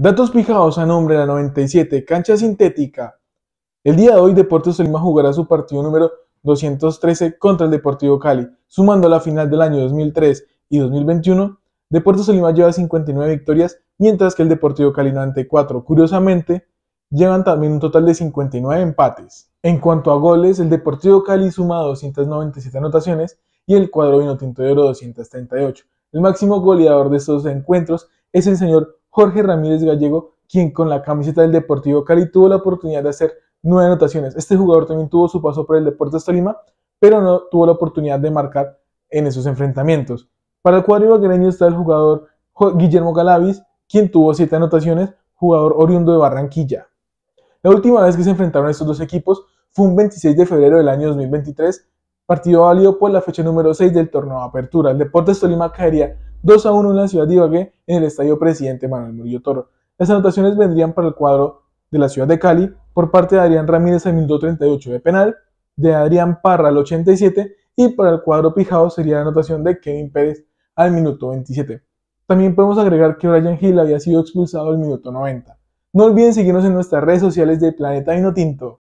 Datos fijados a nombre de la 97 cancha sintética. El día de hoy Deportes Tolima jugará su partido número 213 contra el Deportivo Cali. Sumando la final del año 2003 y 2021, Deportes Tolima lleva 59 victorias, mientras que el Deportivo Cali 94. Curiosamente, llevan también un total de 59 empates. En cuanto a goles, el Deportivo Cali suma 297 anotaciones y el cuadro vino tinto de oro 238. El máximo goleador de estos encuentros es el señor Jorge Ramírez Gallego, quien con la camiseta del Deportivo Cali tuvo la oportunidad de hacer nueve anotaciones. Este jugador también tuvo su paso por el Deportes Tolima, pero no tuvo la oportunidad de marcar en esos enfrentamientos. Para el cuadro ibaguereño está el jugador Guillermo Galavis, quien tuvo siete anotaciones, jugador oriundo de Barranquilla. La última vez que se enfrentaron estos dos equipos fue un 26 de febrero del año 2023, partido válido por la fecha número 6 del torneo de apertura. El Deportes Tolima caería 2 a 1 en la ciudad de Ibagué en el estadio Presidente Manuel Murillo Toro. Las anotaciones vendrían para el cuadro de la ciudad de Cali por parte de Adrián Ramírez al minuto 38 de penal, de Adrián Parra al 87 y para el cuadro pijao sería la anotación de Kevin Pérez al minuto 27. También podemos agregar que Brian Hill había sido expulsado al minuto 90. No olviden seguirnos en nuestras redes sociales de Planeta Tinto.